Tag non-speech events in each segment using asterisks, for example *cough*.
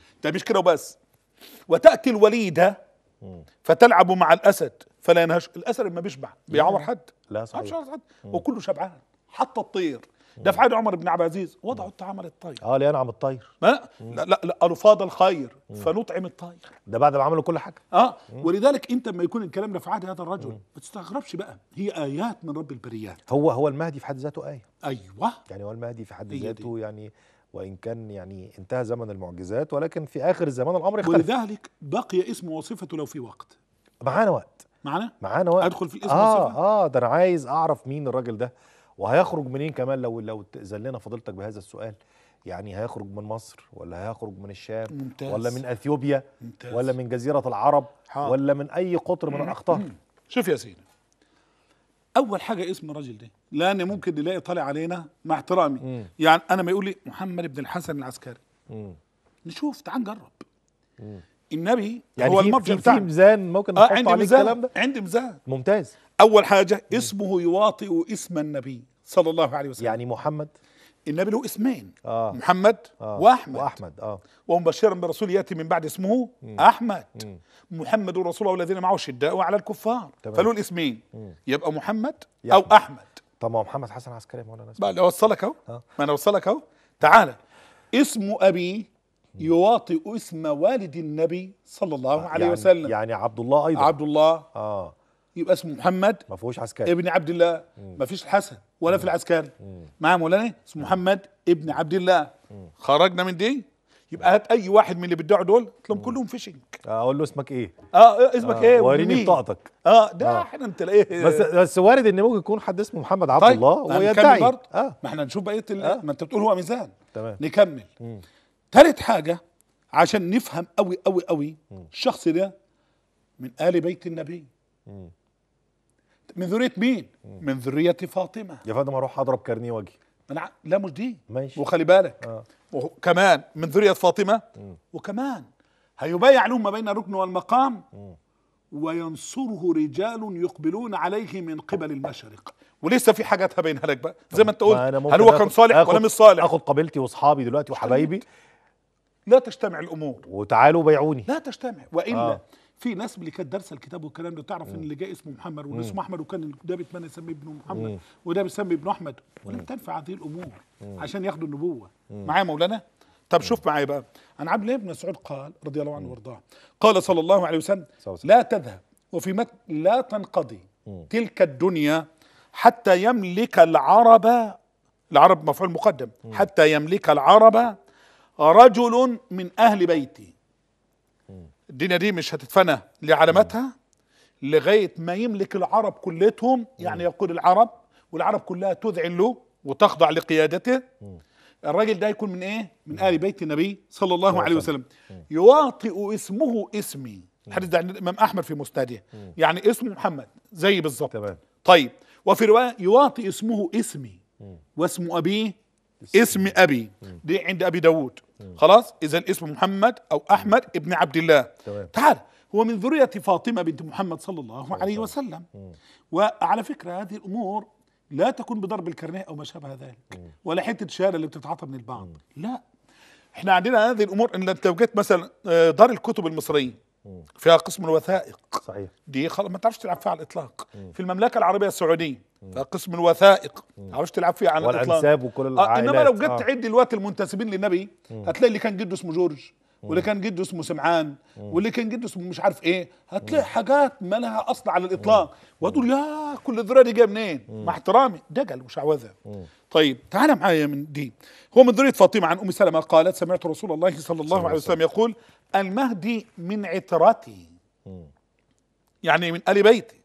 ده طيب مش كده وبس وتأتي الوليدة فتلعب مع الأسد فلا ينهش الأسد ما بيشبع بيعور حد لا صحيح حد وكله شبعان حتى الطير ده في عهد عمر بن عبد العزيز وضعوا الطعام للطير اه لينعم الطير ما لا لا, لا قالوا فاض الخير فنطعم الطير ده بعد ما عملوا كل حاجه اه مم. ولذلك انت لما يكون الكلام ده في عهد هذا الرجل ما تستغربش بقى هي ايات من رب البريات هو هو المهدي في حد ذاته ايه ايوه يعني هو المهدي في حد ذاته يعني وان كان يعني انتهى زمن المعجزات ولكن في اخر الزمان الامر اختلف ولذلك بقي اسم وصفته لو في وقت معانا وقت معانا معانا وقت ادخل في الاسم اه وصفة؟ اه ده انا عايز اعرف مين الراجل ده وهيخرج منين كمان لو لو زلنا فضيلتك بهذا السؤال يعني هيخرج من مصر ولا هيخرج من الشام ممتاز. ولا من اثيوبيا ممتاز. ولا من جزيره العرب حاضر. ولا من اي قطر من الاقطار شوف يا سيدي اول حاجه اسم الراجل ده لان ممكن نلاقي طالع علينا مع احترامي يعني انا ما يقول لي محمد بن الحسن العسكري مم. نشوف تعال نجرب مم. النبي يعني هو المرجع يعني في ميزان ممكن نحط آه عندي عليه الكلام ده عندي ميزان ممتاز اول حاجه اسمه يواطئ اسم النبي صلى الله عليه وسلم يعني محمد النبي له اسمين آه. محمد آه. واحمد واحمد اه ومبشرا برسول ياتي من بعد اسمه مم. احمد مم. محمد رسول الله والذين معه شداء على الكفار فله الاسمين مم. يبقى محمد يعني. او احمد طب ما هو محمد حسن عسكري ما انا بقى اوصلك اهو أه؟ ما انا اوصلك اهو تعالى اسم ابي يواطئ اسم والد النبي صلى الله عليه يعني وسلم يعني عبد الله ايضا عبد الله اه يبقى اسمه محمد ما فيهوش عسكري ابن عبد الله ما فيش الحسن ولا مم. في العسكري مع مولانا اسمه محمد ابن عبد الله مم. خرجنا من دي يبقى هات اي واحد من اللي بتدعوا دول قلت لهم كلهم فيشنج اقول له اسمك ايه اه, آه، اسمك آه ايه وريني بطاقتك اه ده آه. احنا انت ايه بس بس وارد ان ممكن يكون حد اسمه محمد عبد طيب. الله ويدعي آه. ما احنا نشوف بقيه آه. ما انت بتقول هو ميزان تمام نكمل ثالث حاجه عشان نفهم قوي قوي قوي الشخص ده من ال بيت النبي من ذريه مين؟ م. من ذريه فاطمه يا فندم اروح اضرب كارنيه واجي انا لا مش دي ماشي وخلي بالك آه. وكمان من ذرية فاطمة وكمان هيبايع لهم ما بين الركن والمقام وينصره رجال يقبلون عليه من قبل المشرق ولسه في حاجات هبينها لك بقى زي ما انت قلت هل هو كان صالح ولا مش صالح اخد قبيلتي واصحابي دلوقتي وحبايبي لا تجتمع الامور وتعالوا بيعوني لا تجتمع والا آه. في ناس اللي كانت دارسه الكتاب والكلام ده تعرف ان اللي جاي اسمه محمد واللي اسمه احمد وكان ده بيتمنى يسميه ابنه محمد وده بيسمي ابنه احمد ولم تنفع هذه الامور عشان ياخدوا النبوه معايا مولانا طب شوف معايا بقى عن عبد الله بن مسعود قال رضي الله عنه وارضاه قال صلى الله عليه وسلم لا تذهب وفي مت لا تنقضي تلك الدنيا حتى يملك العرب العرب مفعول مقدم حتى يملك العرب رجل من اهل بيتي الدنيا دي مش هتتفنى لعلاماتها لغايه ما يملك العرب كلتهم يعني يقود العرب والعرب كلها تذعن له وتخضع لقيادته الراجل ده يكون من ايه؟ من ال بيت النبي صلى الله عليه وسلم يواطئ اسمه اسمي الحديث ده عند الامام احمد في مستاده يعني اسم محمد زي بالظبط تمام طيب وفي روايه يواطئ اسمه اسمي واسم ابيه اسم ابي دي عند ابي داود خلاص اذا اسمه محمد او احمد ابن عبد الله تعال هو من ذرية فاطمة بنت محمد صلى الله عليه وسلم وعلى فكرة هذه الأمور لا تكون بضرب الكرنيه أو ما شابه ذلك ولا حتة شارع اللي بتتعاطى من البعض لا احنا عندنا هذه الأمور إن أنت لو جيت مثلا آه، دار الكتب المصرية فيها قسم الوثائق صحيح دي خل... ما تعرفش تلعب فيها على الاطلاق مم. في المملكه العربيه السعوديه فيها قسم الوثائق ما تعرفش تلعب فيها على الاطلاق والانساب وكل العائلات آه انما لو جيت تعد آه. دلوقتي المنتسبين للنبي مم. هتلاقي اللي كان جده اسمه جورج واللي كان جده اسمه سمعان واللي كان جده اسمه مش عارف ايه هتلاقي حاجات ما لها اصل على الاطلاق وهتقول يا كل الذرية دي جايه منين مع احترامي دجل وشعوذه طيب تعال معايا من دي هو من ذريه فاطمه عن ام سلمه قالت سمعت رسول الله صلى الله عليه وسلم يقول المهدي من عترتي يعني من ال بيتي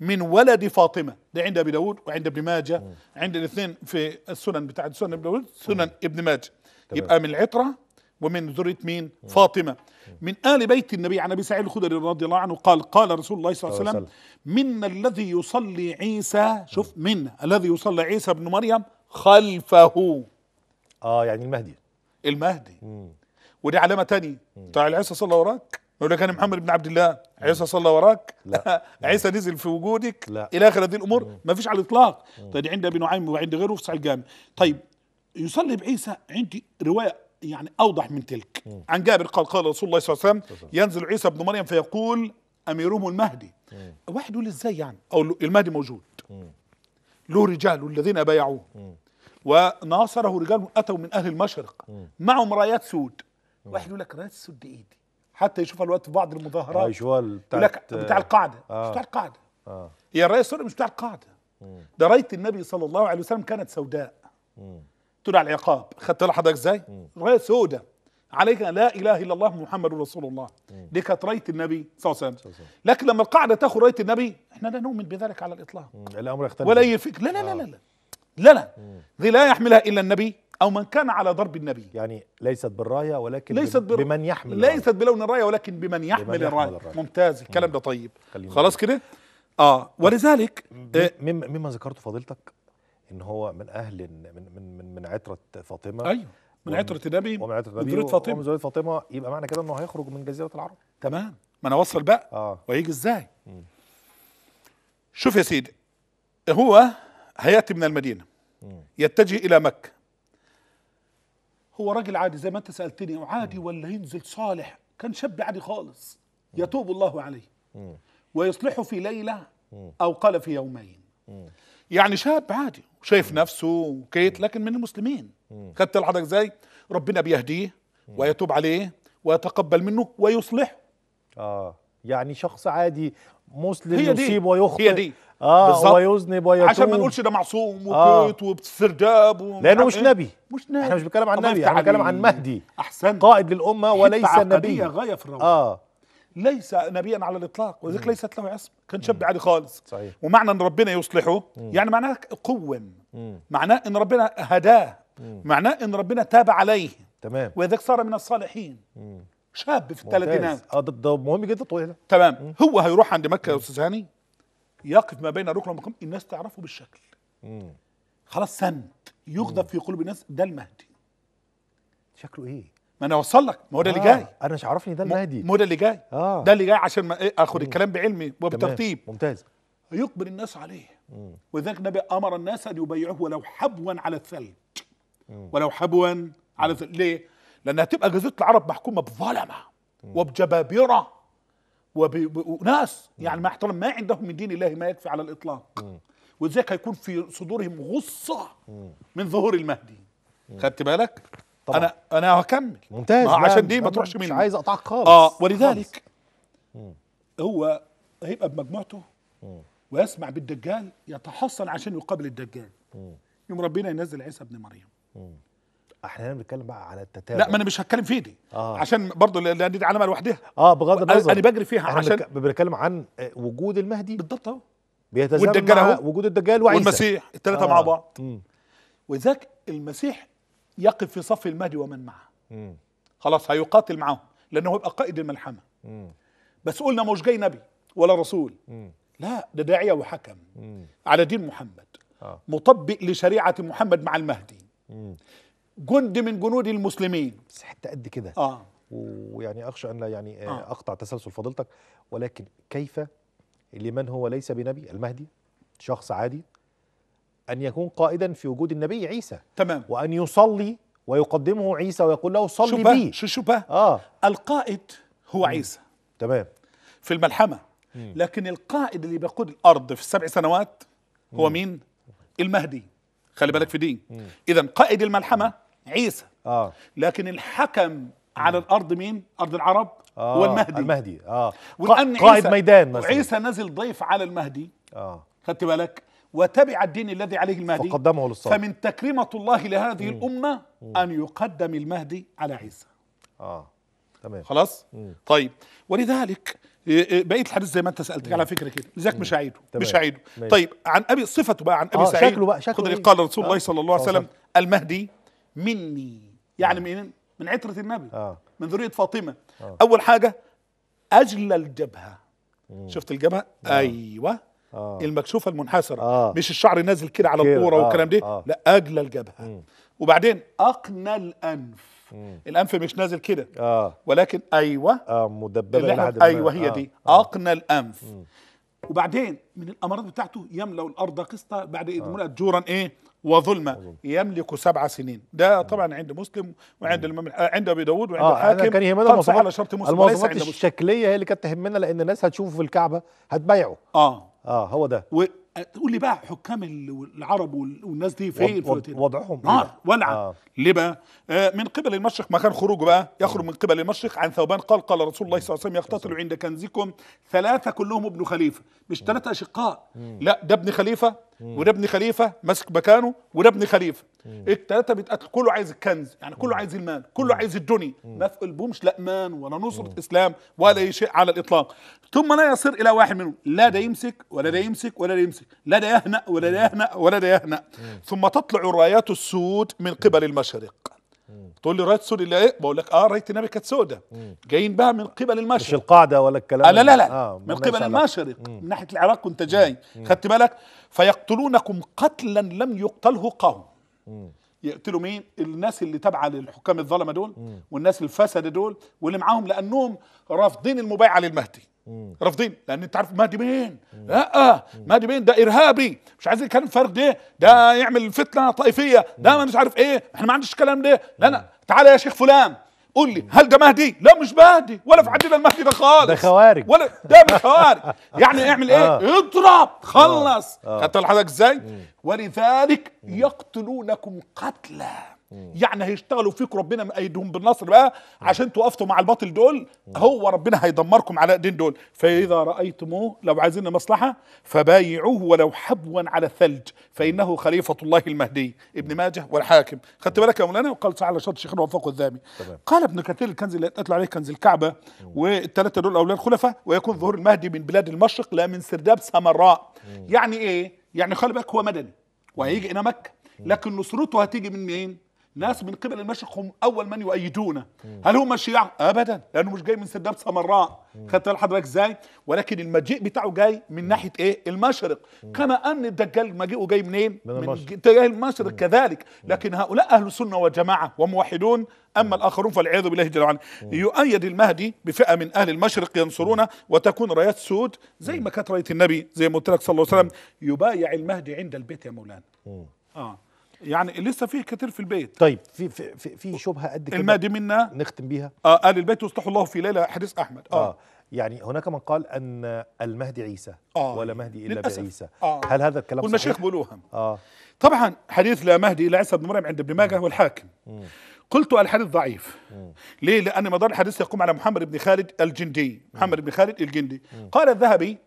من ولد فاطمه ده عند ابي داود وعند ابن ماجه عند الاثنين في السنن بتاعه سنن ابن داود سنن ابن ماجه يبقى من العتره ومن ذريه مين فاطمه من ال بيت النبي عن ابي سعيد الخدري رضي الله عنه قال قال رسول الله صلى الله عليه وسلم من الذي يصلي عيسى شوف من الذي يصلي عيسى ابن مريم خلفه اه يعني المهدي المهدي مم. ودي علامه تانية بتاع عيسى صلى وراك يقول لك انا محمد بن عبد الله عيسى صلى وراك لا. *laughs* عيسى نزل في وجودك لا. الى اخر هذه الامور ما فيش على الاطلاق طيب عند ابي نعيم وعند غيره في صحيح الجامع طيب يصلي بعيسى عندي روايه يعني اوضح من تلك مم. عن جابر قال قال رسول الله صلى الله عليه وسلم ينزل عيسى بن مريم فيقول اميرهم المهدي مم. واحد يقول ازاي يعني او المهدي موجود مم. له رجال الذين بايعوه وناصره رجال أتوا من أهل المشرق معهم رايات سود واحد يقول لك رايات السود إيه دي حتى يشوفها الوقت في بعض المظاهرات يقول لك بتاع القاعدة آه. مش بتاع القاعدة آه. هي الراية السوداء مش بتاع القاعدة ده راية النبي صلى الله عليه وسلم كانت سوداء تدعى العقاب خدت حضرتك ازاي؟ راية سوداء عليك لا اله الا الله محمد رسول الله دي كانت رايه النبي صلى الله عليه وسلم لكن لما القاعده تاخذ رايه النبي احنا لا نؤمن بذلك على الاطلاق الامر يختلف ولا يفك لا لا لا لا, لا. آه. لنا ذي لا يحملها إلا النبي أو من كان على ضرب النبي يعني ليست بالراية ولكن ليست بر... بمن يحمل ليست بلون الراية ولكن بمن يحمل, بمن يحمل الراية. ممتاز الكلام ده طيب خلاص كده اه ولذلك آه، مما, مما ذكرته فضيلتك ان هو من اهل من من من, من عتره فاطمه ايوه من عتره النبي ومن عتره النبي ومن فاطمه ومن فاطمه يبقى معنى كده انه هيخرج من جزيره العرب تمام ما انا اوصل بقى آه. وهيجي ازاي مم. شوف يا سيدي هو هياتي من المدينه يتجه الى مكه هو راجل عادي زي ما انت سالتني عادي ولا ينزل صالح كان شاب عادي خالص يتوب الله عليه ويصلحه في ليله او قال في يومين يعني شاب عادي شايف نفسه وكيت لكن من المسلمين خدت لحضرتك ازاي ربنا بيهديه ويتوب عليه ويتقبل منه ويصلحه اه يعني شخص عادي مسلم هي دي يصيب ويخطئ هي دي اه بالزبط. ويذنب ويتوب عشان ما نقولش ده معصوم آه. وكيت آه. وبسرداب لانه مش إيه. نبي مش نبي احنا مش بنتكلم عن نبي احنا بنتكلم عن مهدي احسن قائد للامه وليس نبيا غايه في الروح. اه ليس نبيا على الاطلاق وذلك ليست له عصم كان شاب عادي خالص صحيح. ومعنى ان ربنا يصلحه مم. يعني معناه قوم معناه ان ربنا هداه معناه ان ربنا تاب عليه تمام وذلك صار من الصالحين مم. شاب في الثلاثينات اه ده ده مهم جدا طويل تمام مم. هو هيروح عند مكه يا استاذ هاني يقف ما بين الركن والمقام الناس تعرفه بالشكل خلاص سند يغضب في قلوب الناس ده المهدي شكله ايه ما انا اوصل لك ما هو ده اللي آه، جاي انا مش عارفني ده المهدي ما هو ده اللي جاي آه. ده اللي جاي عشان ما إيه اخد مم. الكلام بعلمي وبترتيب ممتاز يقبل الناس عليه ولذلك النبي امر الناس ان يبايعوه ولو حبوا على الثلج ولو حبوا على الثلج ليه لانها تبقى جزيره العرب محكومه بظلمه وبجبابره وناس يعني ما احترم ما عندهم من دين الله ما يكفي على الاطلاق ولذلك هيكون في صدورهم غصه من ظهور المهدي خدت بالك طبعا. انا انا هكمل ممتاز عشان دي ما تروحش مني مش عايز اقطعك خالص اه ولذلك خالص. هو هيبقى بمجموعته ويسمع بالدجال يتحصن عشان يقابل الدجال يوم ربنا ينزل عيسى ابن مريم احنا هنا بنتكلم بقى على التتابع لا ما انا مش هتكلم في دي آه. عشان برضه لان دي علامه لوحدها اه بغض النظر انا بجري فيها احنا عشان بنتكلم عن آه، وجود المهدي بالضبط اهو بيتزامن مع وجود الدجال وعيسى والمسيح الثلاثه آه. مع بعض وذاك المسيح يقف في صف المهدي ومن معه م. خلاص هيقاتل معاهم لانه هو يبقى قائد الملحمه م. بس قلنا مش جاي نبي ولا رسول م. لا ده داعيه وحكم م. على دين محمد آه. مطبق لشريعه محمد مع المهدي جند من جنود المسلمين بس حته قد كده اه ويعني اخشى ان يعني آه،, آه. اقطع تسلسل فضيلتك ولكن كيف لمن هو ليس بنبي المهدي شخص عادي ان يكون قائدا في وجود النبي عيسى تمام وان يصلي ويقدمه عيسى ويقول له صلي بي شو شو اه القائد هو مم. عيسى تمام في الملحمه مم. لكن القائد اللي بيقود الارض في السبع سنوات هو مم. مين المهدي خلي بالك في دي اذا قائد الملحمه عيسى آه. لكن الحكم على الارض مين ارض العرب آه. هو المهدي المهدي اه والان قائد عيسى ميدان مثلا عيسى نزل ضيف على المهدي اه خدت بالك وتبع الدين الذي عليه المهدي فقدمه للصلاة فمن تكرمة الله لهذه مم. الأمة مم. أن يقدم المهدي على عيسى آه تمام خلاص مم. طيب ولذلك إيه، إيه، بقيه الحديث زي ما انت سالتك على فكره كده لذلك مش هعيده مش هعيده طيب عن ابي صفته بقى عن ابي آه سعيد شكله بقى شكله إيه؟ قال رسول الله آه. صلى الله عليه وسلم المهدي مني يعني نعم. من من عترة النبي آه. من ذرية فاطمة آه. أول حاجة أجل الجبهة مم. شفت الجبهة آه. أيوة آه. المكشوفة المنحسرة آه. مش الشعر نازل كده على الكورة آه. والكلام ده آه. لا أجل الجبهة مم. وبعدين أقنى الأنف مم. الأنف مش نازل كده آه. ولكن أيوة آه مدببة أيوة هي آه. دي أقنى الأنف مم. وبعدين من الامارات بتاعته يملا الارض قسطا بعد اذ آه. ملأت جورا ايه وظلما يملك سبع سنين ده آه. طبعا عند مسلم وعند آه. الامام عند ابي داود وعند آه الحاكم كان يهمنا المواصفات على شرط مسلم المواصفات الشكليه هي اللي كانت تهمنا لان الناس هتشوفه في الكعبه هتبايعه اه اه هو ده تقول لي بقى حكام العرب والناس دي فين وضعهم نار إيه. ولع آه. ليه بقى؟ آه من قبل المشرق ما كان خروجه بقى يخرج من قبل المشرق عن ثوبان قال قال رسول الله صلى الله عليه وسلم يقتتل عند كنزكم ثلاثه كلهم ابن خليفه مش ثلاثه اشقاء لا ده ابن خليفه وده ابن خليفه ماسك مكانه وده ابن خليفه إيه، الثلاثه بيتقاتلوا كله عايز الكنز يعني كله عايز المال كله عايز الدنيا ما في قلبهمش لا مان ولا نصره اسلام ولا اي شيء على الاطلاق ثم لا يصير الى واحد منهم لا ده يمسك ولا ده يمسك ولا ده يمسك لا ده يهنا ولا ده يهنا ولا ده يهنا ثم تطلع رايات السود من قبل المشرق تقول لي رايه سود اللي ايه بقول لك اه رايه النبي كانت سودة جايين بقى من قبل المشرق مش القاعده ولا الكلام آه لا لا لا آه من قبل المشرق من ناحيه العراق كنت جاي خدت بالك فيقتلونكم قتلا لم يقتله قوم يقتلوا مين الناس اللي تابعه للحكام الظلمه دول والناس الفسده دول واللي معاهم لانهم رافضين المبايعه للمهدي رافضين لان انت عارف مهدي مين لا آه، مهدي مين ده ارهابي مش عايز يتكلم فرد ايه ده يعمل فتنه طائفيه ده مش عارف ايه احنا ما عندناش الكلام ده لا لا تعالى يا شيخ فلان قول لي هل ده مهدي؟ لا مش مهدي ولا في عندنا المهدي ده خالص ده خوارج ولا ده مش خوارج *laughs* يعني اعمل ايه؟ آه. اضرب آه. خلص آه. خدت حضرتك ازاي؟ ولذلك يقتلونكم قتلا يعني هيشتغلوا فيك ربنا مأيدهم بالنصر بقى عشان توقفتوا مع الباطل دول هو ربنا هيدمركم على ايدين دول فاذا رايتموه لو عايزين مصلحه فبايعوه ولو حبوا على الثلج فانه خليفه الله المهدي ابن ماجه والحاكم خدت بالك يا مولانا وقال على شرط شيخنا وفقه الذامي قال ابن كثير الكنز اللي اتقال عليه كنز الكعبه والثلاثه دول اولاد خلفاء ويكون ظهور المهدي من بلاد المشرق لا من سرداب سمراء يعني ايه يعني خلي بالك هو مدني وهيجي الى مكه لكن نصرته هتيجي من مين ناس من قبل المشرق هم اول من يؤيدونه هل هم شيعة ابدا لانه مش جاي من سداب سمراء خدت حضرتك ازاي ولكن المجيء بتاعه جاي من ناحيه ايه المشرق كما ان الدجال مجيئه جاي منين من, من اتجاه المشرق كذلك لكن هؤلاء اهل سنه وجماعه وموحدون اما الاخرون فالعياذ بالله جل وعلا يؤيد المهدي بفئه من اهل المشرق ينصرونه وتكون رايات سود زي ما كانت رايه النبي زي ما قلت لك صلى الله عليه وسلم يبايع المهدي عند البيت يا مولانا اه يعني لسه في كتير في البيت طيب في في في, شبهه قد كده المادي منا نختم بيها اه قال البيت يصلح الله في ليله حديث احمد آه, اه يعني هناك من قال ان المهدي عيسى آه ولا مهدي الا للأسف. بعيسى آه هل هذا الكلام صحيح؟ والمشيخ بيقولوها اه طبعا حديث لا مهدي الا عيسى بن مريم عند ابن ماجه والحاكم قلت الحديث ضعيف ليه لان مدار الحديث يقوم على محمد بن خالد الجندي محمد بن خالد الجندي قال الذهبي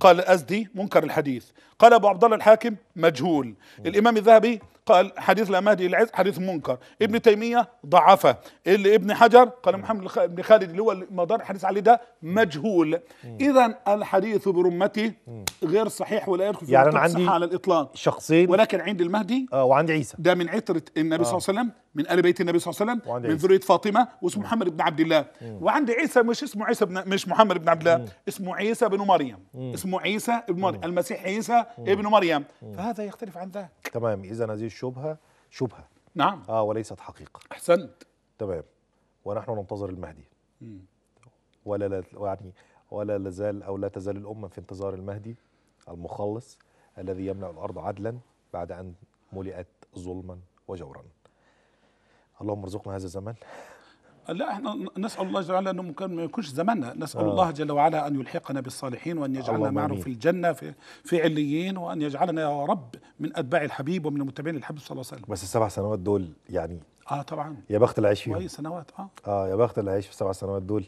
قال الازدي منكر الحديث قال ابو عبد الله الحاكم مجهول الامام الذهبي قال حديث الأمهدي العز حديث منكر ابن تيمية ضعفه اللي ابن حجر قال محمد بن خالد اللي هو المدار الحديث عليه ده مجهول إذا الحديث برمته غير صحيح ولا يدخل في يعني عندي على الإطلاق شخصين ولكن عند المهدي آه وعندي عيسى ده من عترة النبي آه صلى الله عليه آه. وسلم من آل بيت النبي صلى الله عليه وسلم من ذرية فاطمة واسمه محمد بن عبد الله وعندي عيسى مش اسمه عيسى بن مش محمد بن عبد الله اسمه عيسى بن مريم اسمه عيسى بن مريم المسيح عيسى ابن مريم فهذا يختلف عن ذاك تمام إذا هذه الشبهه شبهه نعم اه وليست حقيقه احسنت تمام ونحن ننتظر المهدي ولا لا يعني ولا لازال او لا تزال الامه في انتظار المهدي المخلص الذي يملا الارض عدلا بعد ان ملئت ظلما وجورا اللهم ارزقنا هذا الزمن لا احنا نسال الله جل وعلا انه ممكن ما يكونش زماننا نسال آه. الله جل وعلا ان يلحقنا بالصالحين وان يجعلنا معه في الجنه في, في عليين وان يجعلنا يا رب من اتباع الحبيب ومن المتبعين الحبيب صلى الله عليه وسلم بس السبع سنوات دول يعني اه طبعا يا بخت العيش فيهم سنوات اه اه يا بخت العيش في السبع سنوات دول